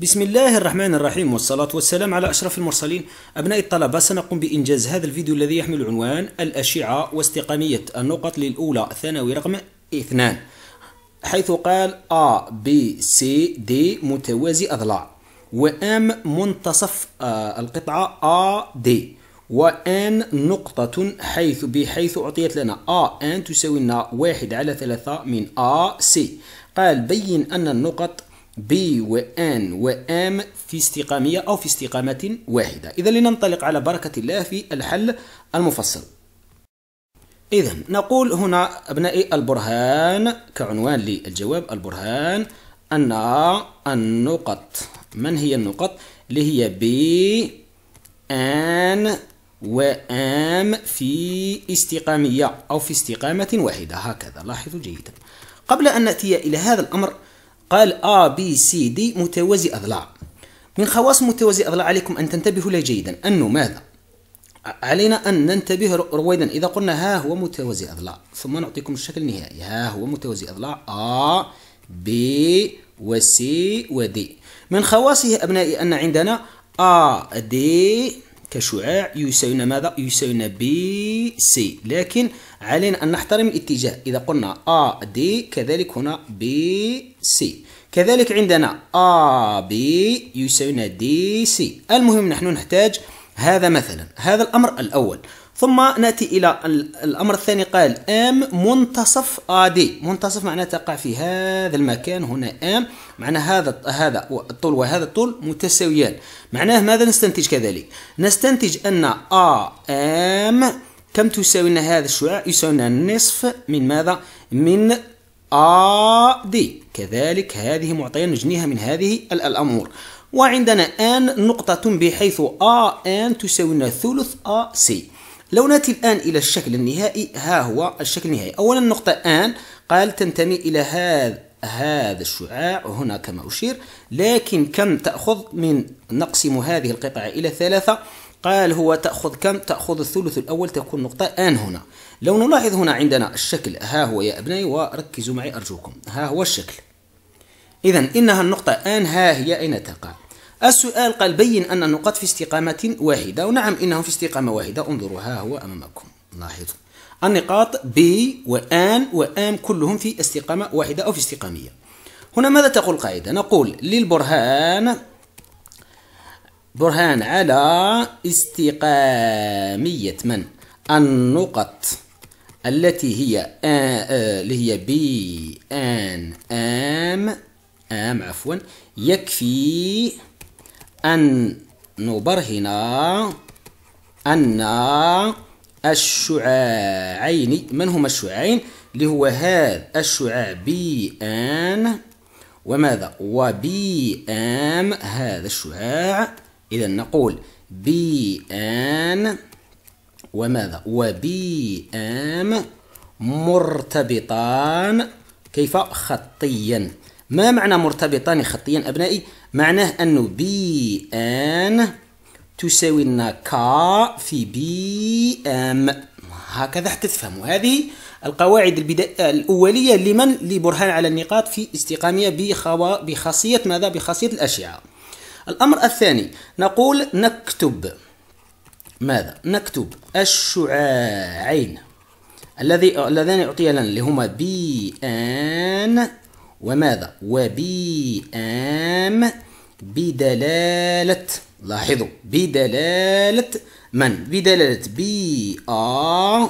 بسم الله الرحمن الرحيم والصلاة والسلام على أشرف المرسلين أبناء الطلبة سنقوم بإنجاز هذا الفيديو الذي يحمل عنوان الأشعة واستقامية النقط للأولى ثانوي رقم اثنان حيث قال A B C D متوازي أضلاع وأم منتصف آه، القطعة A D وان نقطة حيث بحيث أعطيت لنا A N تساوي لنا واحد على ثلاثة من A C قال بين أن النقط بي وان وام في استقامية أو في استقامة واحدة إذا لننطلق على بركة الله في الحل المفصل إذا نقول هنا أبنائي البرهان كعنوان للجواب البرهان أن النقط من هي النقط اللي هي بي ان وام في استقامية أو في استقامة واحدة هكذا لاحظوا جيدا قبل أن نأتي إلى هذا الأمر قال A B C D متوازي أضلاع من خواص متوازي أضلاع عليكم أن تنتبهوا له جيدا أنه ماذا؟ علينا أن ننتبه رويدا إذا قلنا ها هو متوازي أضلاع ثم نعطيكم الشكل النهائي ها هو متوازي أضلاع A B و C و D من خواصه أبنائي أن عندنا A D كشعاع يساوينا ماذا يساوينا بي سي لكن علينا أن نحترم الاتجاه إذا قلنا أ دي كذلك هنا بي سي كذلك عندنا أ بي يساوينا دي سي المهم نحن نحتاج هذا مثلا هذا الأمر الأول ثم نأتي إلى الأمر الثاني قال أم منتصف أ دي منتصف معناه تقع في هذا المكان هنا أم معنى هذا هذا الطول وهذا الطول متساويان معناه ماذا نستنتج كذلك نستنتج أن أ ام كم تساوي لنا هذا الشعاع يساوي لنا النصف من ماذا من أ دي كذلك هذه معطية نجنيها من هذه الأمور وعندنا آن نقطة بحيث أ آن تساوي لنا ثلث أ سي لو نأتي الآن إلى الشكل النهائي ها هو الشكل النهائي أولا النقطة آن قال تنتمي إلى هذا هذا الشعاع هنا كما أشير لكن كم تأخذ من نقسم هذه القطعة إلى ثلاثة قال هو تأخذ كم تأخذ الثلث الأول تكون نقطة آن هنا لو نلاحظ هنا عندنا الشكل ها هو يا أبنائي وركزوا معي أرجوكم ها هو الشكل إذا إنها النقطة آن ها هي أين تقع السؤال قال بين أن النقاط في استقامة واحدة ونعم إنهم في استقامة واحدة انظروا ها هو أمامكم لاحظوا النقاط بي و وآم كلهم في استقامة واحدة أو في استقامية هنا ماذا تقول القاعدة نقول للبرهان برهان على استقامية من النقط التي هي آه، اللي هي B آن آم آم عفوا يكفي أن نبرهن أن الشعاعين من هما الشعاعين اللي هو هذا الشعاع ان وماذا ام هذا الشعاع إذا نقول ان وماذا ام مرتبطان كيف خطيا ما معنى مرتبطان خطيا أبنائي معناه أنه ان تساوي لنا ك في بي ام هكذا حتى تفهموا هذه القواعد البدا... الأولية لمن لبرهان على النقاط في استقامية بخوا... بخاصية ماذا؟ بخاصية الأشعة الأمر الثاني نقول نكتب ماذا؟ نكتب الشعاعين الذي اللذان أعطي لنا اللي هما بي آن وماذا؟ وبي آم بدلالة لاحظوا بدلالة من بدلالة بي آ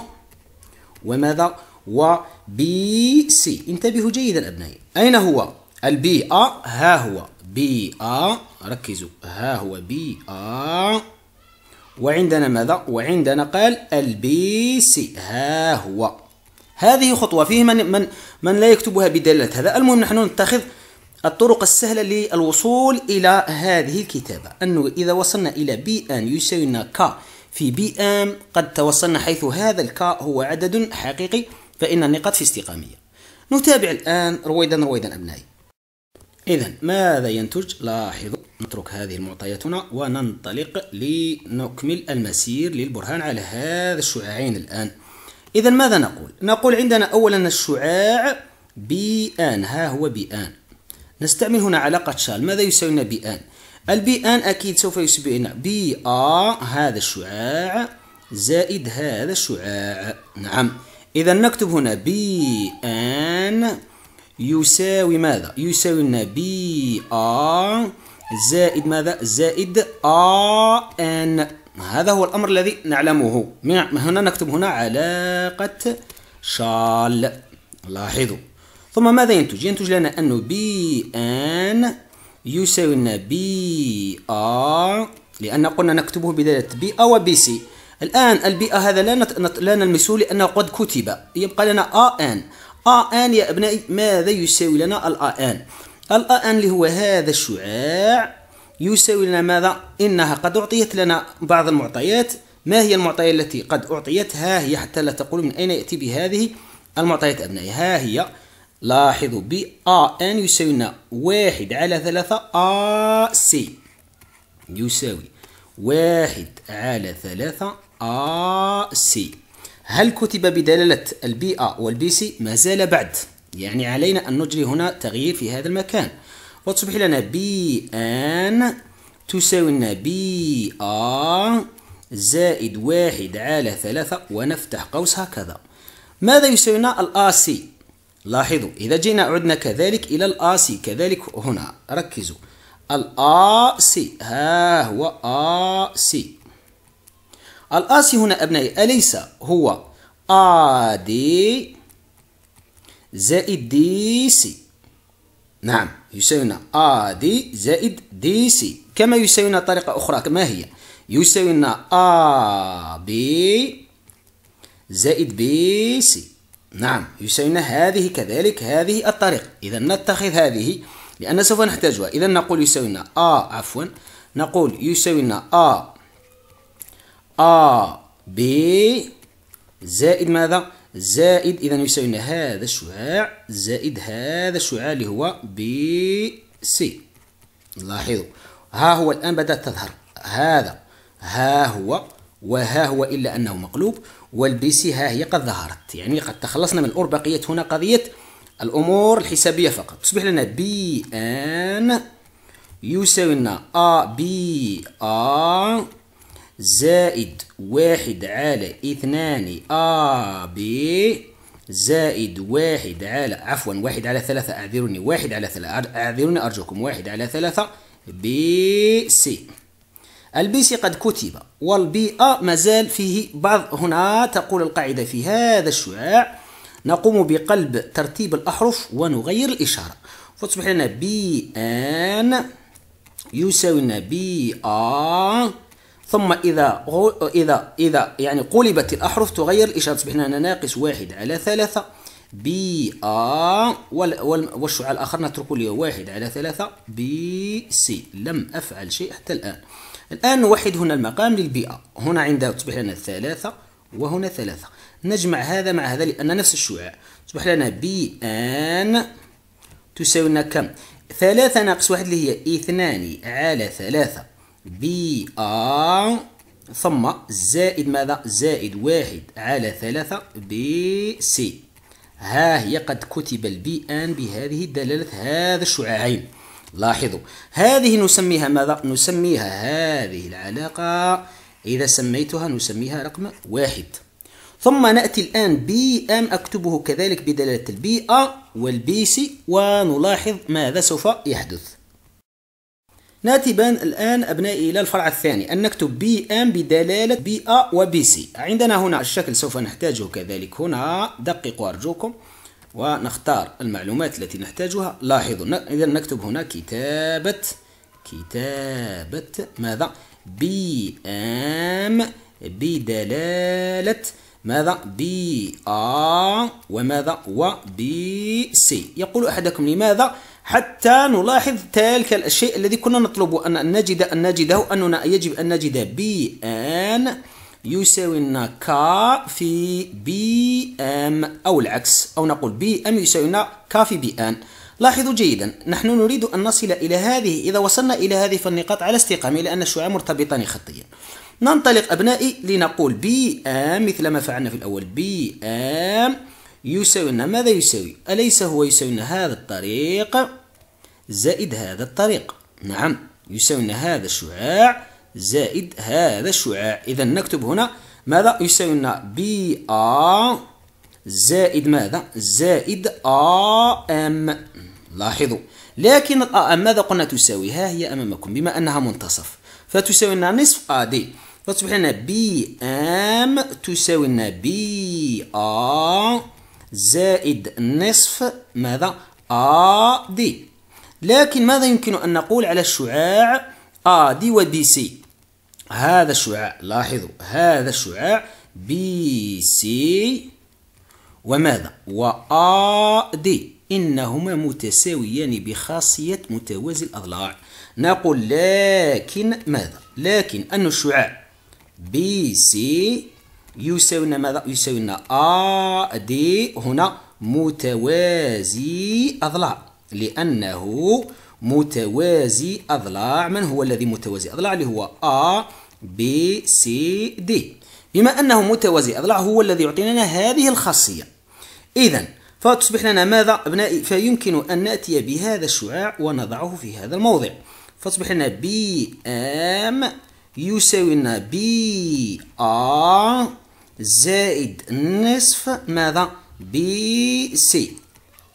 وماذا وبي سي انتبهوا جيدا أبنائي أين هو البي آ ها هو بي آ ركزوا ها هو بي آ وعندنا ماذا وعندنا قال البي سي ها هو هذه خطوة فيه من من من لا يكتبها بدلالة هذا المهم نحن نتخذ الطرق السهلة للوصول إلى هذه الكتابة أنه إذا وصلنا إلى بي أن يساوي ك في بي أم قد توصلنا حيث هذا الك هو عدد حقيقي فإن النقاط في استقامية نتابع الآن رويدا رويدا أبنائي إذا ماذا ينتج؟ لاحظوا نترك هذه المعطيات هنا وننطلق لنكمل المسير للبرهان على هذا الشعاعين الآن إذا ماذا نقول؟ نقول عندنا أولا الشعاع بي أن ها هو بي أن نستعمل هنا علاقة شال ماذا يساوي لنا بي ان البي ان أكيد سوف لنا بي آ هذا الشعاع زائد هذا الشعاع نعم إذا نكتب هنا بي آن يساوي ماذا يساوي لنا بي آ زائد ماذا زائد آ آن هذا هو الأمر الذي نعلمه هنا نكتب هنا علاقة شال لاحظوا ثم ماذا ينتج ينتج لنا أنه بي ان يساوي لنا بي ار لأن قلنا نكتبه بداية بي أو بي سي الآن البي أ هذا لا نت... لا نلمسه لأنه قد كتب يبقى لنا آ ان آ ان يا أبنائي ماذا يساوي لنا الآ ان ان اللي هو هذا الشعاع يساوي لنا ماذا؟ إنها قد أعطيت لنا بعض المعطيات ما هي المعطيات التي قد أعطيت؟ ها هي حتى لا تقول من أين يأتي بهذه المعطيات أبنائي ها هي لاحظوا ب ا ان يساوي لنا واحد على ثلاثة ا سي يساوي واحد على ثلاثة ا سي هل كتب بدلالة البي ا والبي سي ما زال بعد يعني علينا أن نجري هنا تغيير في هذا المكان وتصبح لنا بي ان تساوي لنا بي ا زائد واحد على ثلاثة ونفتح قوس هكذا ماذا يساوي لنا الآ سي لاحظوا إذا جينا عدنا كذلك إلى الآسي كذلك هنا ركزوا الآسي ها هو آسي الآسي هنا أبنائي أليس هو آدي زائد دي سي نعم يساوينا آدي زائد دي سي كما يساوينا طريقة أخرى ما هي يساوينا آ بي زائد بي سي نعم يساوينا هذه كذلك هذه الطريق إذا نتخذ هذه لأن سوف نحتاجها إذا نقول يساوينا أ عفوا نقول يساوينا أ أ ب زائد ماذا زائد إذا يساوينا هذا الشعاع زائد هذا الشعاع اللي هو ب سي لاحظوا ها هو الآن بدأت تظهر هذا ها هو وها هو إلا أنه مقلوب سي ها هي قد ظهرت يعني قد تخلصنا من الأوربقية هنا قضية الأمور الحسابية فقط تصبح لنا بي أن يساوي لنا أ بي أ زائد واحد على اثنان أ بي زائد واحد على عفوا واحد على ثلاثة أعذروني واحد على ثلاثة أعذروني أرجوكم واحد على ثلاثة بي سي البي سي قد كتب والبي ا مازال فيه بعض هنا تقول القاعدة في هذا الشعاع نقوم بقلب ترتيب الأحرف ونغير الإشارة فتصبح لنا بي أن يساوي لنا بي آ ثم إذا إذا إذا يعني قلبت الأحرف تغير الإشارة تصبح لنا ناقص واحد على ثلاثة بي آ والشعاع الآخر نتركه اللي واحد على ثلاثة بي سي لم أفعل شيء حتى الآن الآن نوحد هنا المقام للبيئة هنا عندها تصبح لنا ثلاثة وهنا ثلاثة نجمع هذا مع هذا لأن نفس الشعاع تصبح لنا بي ان تساوي لنا كم ثلاثة ناقص واحد اللي هي اثنان على ثلاثة بي آن ثم زائد ماذا زائد واحد على ثلاثة بي سي ها هي قد كتب البي ان بهذه الدلالة هذا الشعاعين لاحظوا هذه نسميها ماذا نسميها هذه العلاقة إذا سميتها نسميها رقم واحد ثم نأتي الآن بي أم أكتبه كذلك بدلالة البي أ والبي سي ونلاحظ ماذا سوف يحدث نأتي بان الآن أبنائي إلى الفرع الثاني أن نكتب بي أم بدلالة بي أ وبي سي عندنا هنا الشكل سوف نحتاجه كذلك هنا دققوا أرجوكم ونختار المعلومات التي نحتاجها لاحظوا إذا نكتب هنا كتابة كتابة ماذا بي ام بدلالة ماذا بي آ وماذا و بي سي يقول أحدكم لماذا حتى نلاحظ تلك الشيء الذي كنا نطلب أن نجد أن نجده أننا يجب أن نجد بي آن يساوي لنا ك في بي ام او العكس او نقول بي ام يساوي لنا ك في بي ان لاحظوا جيدا نحن نريد ان نصل الى هذه اذا وصلنا الى هذه فالنقاط على استقامه لان الشعاع مرتبطان خطيا ننطلق ابنائي لنقول بي ام مثل ما فعلنا في الاول بي ام يساوي لنا ماذا يساوي اليس هو يساوي لنا هذا الطريق زائد هذا الطريق نعم يساوي لنا هذا الشعاع زائد هذا الشعاع إذا نكتب هنا ماذا يساوي لنا بي أ زائد ماذا زائد أ أم لاحظوا لكن ا أم ماذا قلنا تساوي ها هي أمامكم بما أنها منتصف فتساوي لنا نصف أ دي فتصبح لنا بي أم تساوي لنا بي أ زائد نصف ماذا أ دي لكن ماذا يمكن أن نقول على الشعاع A دي ودي سي هذا الشعاع لاحظوا هذا الشعاع بي سي وماذا و A دي إنهما متساويان بخاصية متوازي الأضلاع نقول لكن ماذا لكن أن الشعاع بي سي يساوينا ماذا يساوينا ا دي هنا متوازي اضلاع لانه متوازي أضلاع من هو الذي متوازي أضلاع اللي هو A B C D بما أنه متوازي أضلاع هو الذي يعطينا هذه الخاصية إذا فتصبح لنا ماذا أبنائي فيمكن أن نأتي بهذا الشعاع ونضعه في هذا الموضع فتصبح لنا B M يساوي لنا B A زائد نصف ماذا B C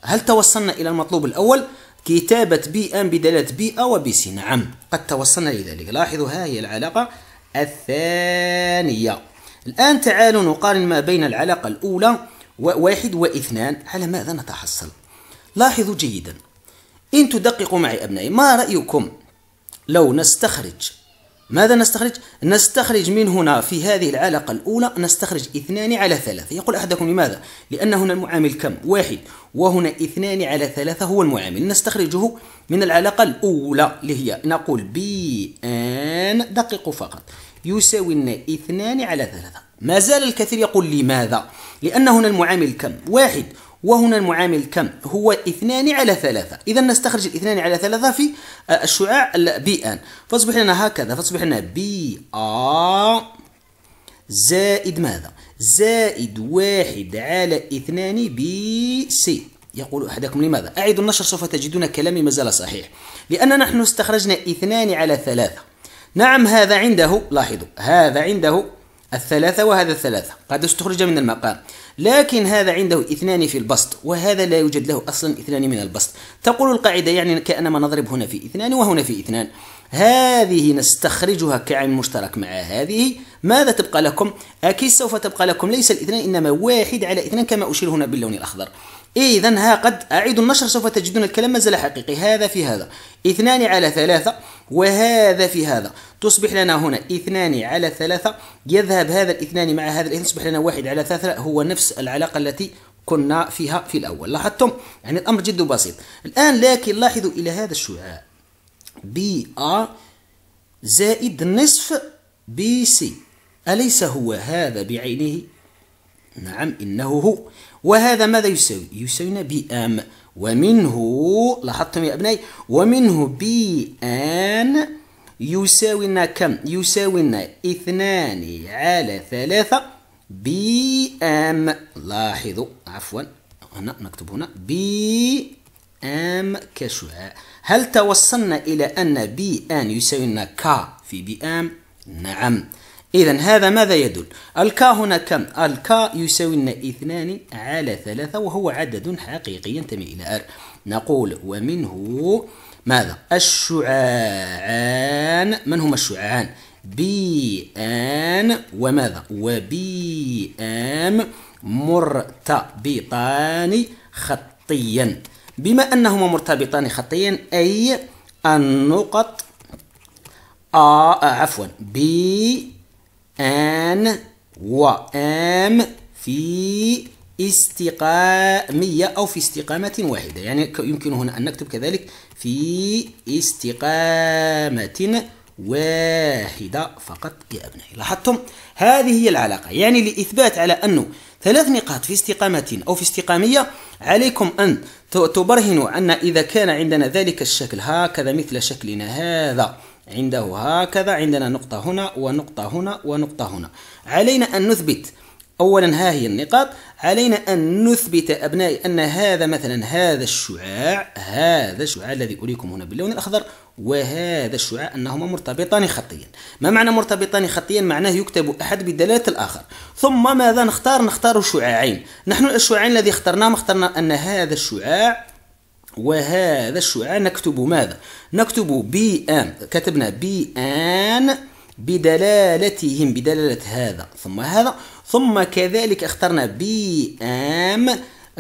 هل توصلنا إلى المطلوب الأول؟ كتابة بي أن بدلالة بي سي نعم قد توصلنا الى ذلك لاحظوا ها هي العلاقة الثانية الآن تعالوا نقارن ما بين العلاقة الأولى وواحد واثنان على ماذا نتحصل لاحظوا جيدا إن تدققوا معي أبنائي ما رأيكم لو نستخرج ماذا نستخرج؟ نستخرج من هنا في هذه العلاقة الأولى نستخرج اثنان على ثلاثة يقول أحدكم لماذا؟ لأن هنا المعامل كم؟ واحد وهنا اثنان على ثلاثة هو المعامل نستخرجه من العلاقة الأولى اللي هي نقول بي أن دقيقوا فقط يساوي لنا اثنان على ثلاثة ما زال الكثير يقول لماذا؟ لأن هنا المعامل كم؟ واحد وهنا المعامل كم هو اثنان على ثلاثة إذا نستخرج الاثنان على ثلاثة في آه، الشعاع بي أن فاصبح لنا هكذا فاصبح لنا بي آ زائد ماذا زائد واحد على اثنان بي سي يقول أحدكم لماذا أعيد النشر سوف تجدون كلامي ما زال صحيح لأن نحن استخرجنا اثنان على ثلاثة نعم هذا عنده لاحظوا هذا عنده الثلاثة وهذا الثلاثة قد استخرج من المقام لكن هذا عنده اثنان في البسط وهذا لا يوجد له أصلا اثنان من البسط تقول القاعدة يعني كأنما نضرب هنا في اثنان وهنا في اثنان هذه نستخرجها كعين مشترك مع هذه ماذا تبقى لكم؟ أكيد سوف تبقى لكم ليس الاثنان إنما واحد على اثنان كما أشير هنا باللون الأخضر إيه، إذا ها قد أعيد النشر سوف تجدون الكلام ما زال حقيقي هذا في هذا اثنان على ثلاثة وهذا في هذا تصبح لنا هنا اثنان على ثلاثة يذهب هذا الاثنان مع هذا الاثنان تصبح لنا واحد على ثلاثة هو نفس العلاقة التي كنا فيها في الأول لاحظتم يعني الأمر جد بسيط الآن لكن لاحظوا إلى هذا الشعاع بي ا زائد نصف بي سي أليس هو هذا بعينه نعم إنه هو وهذا ماذا يساوي يساوينا بي ام ومنه لاحظتم يا أبنائي ومنه بي أن يساوينا كم يساوينا اثنان على ثلاثة بي أم لاحظوا عفوا هنا نكتب هنا بي أم كشعاع هل توصلنا إلى أن بي أن يساوينا ك في بي أم نعم إذا هذا ماذا يدل؟ الكا هنا كم؟ الكا يساوي لنا اثنان على ثلاثة وهو عدد حقيقي ينتمي إلى آر نقول ومنه ماذا؟ الشعاعان من هما الشعاعان؟ بي آن وماذا؟ وبي آم مرتبطان خطيا بما أنهما مرتبطان خطيا أي النقط آ آه، عفوا بي أن وأم في استقامية أو في استقامة واحدة يعني يمكن هنا أن نكتب كذلك في استقامة واحدة فقط يا أبنائي لاحظتم هذه هي العلاقة يعني لإثبات على أنه ثلاث نقاط في استقامة أو في استقامية عليكم أن تبرهنوا أن إذا كان عندنا ذلك الشكل هكذا مثل شكلنا هذا عنده هكذا عندنا نقطة هنا ونقطة هنا ونقطة هنا علينا أن نثبت أولا ها هي النقاط علينا أن نثبت أبنائي أن هذا مثلا هذا الشعاع هذا الشعاع الذي أريكم هنا باللون الأخضر وهذا الشعاع أنهما مرتبطان خطيا ما معنى مرتبطان خطيا معناه يكتب أحد بدلالة الآخر ثم ماذا نختار نختار شعاعين نحن الشعاعين الذي اخترناهم اخترنا أن هذا الشعاع وهذا الشعاع نكتب ماذا نكتب بي ان كتبنا بي ان بدلالتهم بدلالة هذا ثم هذا ثم كذلك اخترنا بي ام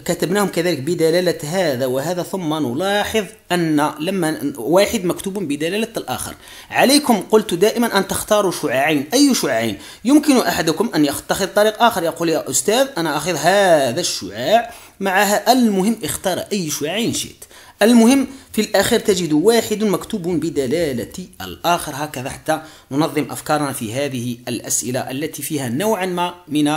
كتبناهم كذلك بدلالة هذا وهذا ثم نلاحظ أن لما واحد مكتوب بدلالة الآخر عليكم قلت دائما أن تختاروا شعاعين أي شعاعين يمكن أحدكم أن يتخذ طريق آخر يقول يا أستاذ أنا أخذ هذا الشعاع معها المهم اختار أي شعاع شئت المهم في الآخر تجد واحد مكتوب بدلالة الآخر هكذا حتى ننظم أفكارنا في هذه الأسئلة التي فيها نوعا ما من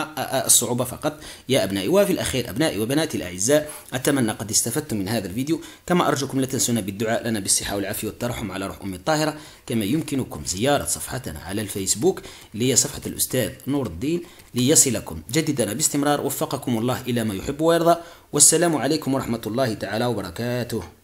الصعوبة فقط يا أبنائي وفي الأخير أبنائي وبناتي الأعزاء أتمنى قد استفدتم من هذا الفيديو كما أرجوكم لا تنسونا بالدعاء لنا بالصحة والعافية والترحم على روح أمي الطاهرة كما يمكنكم زيارة صفحتنا على الفيسبوك اللي هي صفحة الأستاذ نور الدين ليصلكم جددنا باستمرار وفقكم الله إلى ما يحب ويرضى والسلام عليكم ورحمة الله تعالى وبركاته